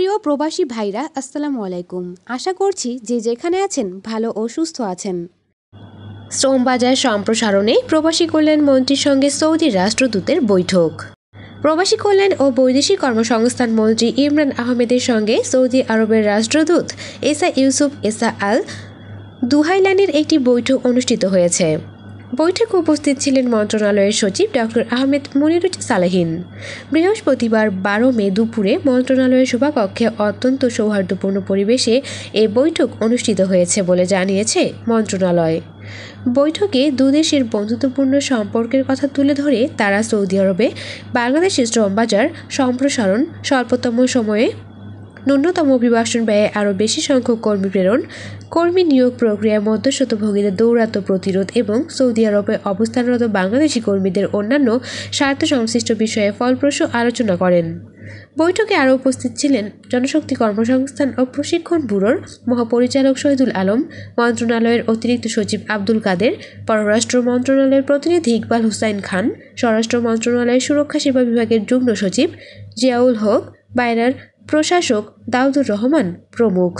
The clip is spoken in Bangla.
প্রিয় প্রবাসী ভাইরা আসসালামু আলাইকুম আশা করছি যে যেখানে আছেন ভালো ও সুস্থ আছেন শ্রমবাজার সম্প্রসারণে প্রবাসী কল্যাণ মন্ত্রীর সঙ্গে সৌদি রাষ্ট্রদূতের বৈঠক প্রবাসী কল্যাণ ও বৈদেশিক কর্মসংস্থান মন্ত্রী ইমরান আহমেদের সঙ্গে সৌদি আরবের রাষ্ট্রদূত এসা ইউসুফ এসা আল দুহাইলানের একটি বৈঠক অনুষ্ঠিত হয়েছে বৈঠকে উপস্থিত ছিলেন মন্ত্রণালয়ের সচিব ডক্টর আহমেদ মুনিরুজ সালাহিন বৃহস্পতিবার বারো মে দুপুরে মন্ত্রণালয়ের সভাকক্ষে অত্যন্ত সৌহার্দ্যপূর্ণ পরিবেশে এ বৈঠক অনুষ্ঠিত হয়েছে বলে জানিয়েছে মন্ত্রণালয় বৈঠকে দুদেশের বন্ধুত্বপূর্ণ সম্পর্কের কথা তুলে ধরে তারা সৌদি আরবে বাংলাদেশের শ্রম বাজার সম্প্রসারণ স্বল্পতম সময়ে ন্যূনতম অভিবাসন ব্যয়ে আরও বেশি সংখ্যক কর্মী প্রেরণ কর্মী নিয়োগ প্রক্রিয়ায় মধ্যস্বত্বভোগীদের দৌরাত্ম প্রতিরোধ এবং সৌদি আরবে অবস্থানরত বাংলাদেশি কর্মীদের অন্যান্য স্বার্থ সংশ্লিষ্ট বিষয়ে ফলপ্রসূ আলোচনা করেন বৈঠকে আরও উপস্থিত ছিলেন জনশক্তি কর্মসংস্থান ও প্রশিক্ষণ ব্যুরোর মহাপরিচালক শহীদুল আলম মন্ত্রণালয়ের অতিরিক্ত সচিব আব্দুল কাদের পররাষ্ট্র মন্ত্রণালয়ের প্রতিনিধি ইকবাল হুসাইন খান স্বরাষ্ট্র মন্ত্রণালয়ের সুরক্ষা সেবা বিভাগের যুগ্ম সচিব জিয়াউল হক বাইরার প্রশাসক দাউদুর রহমান প্রমুখ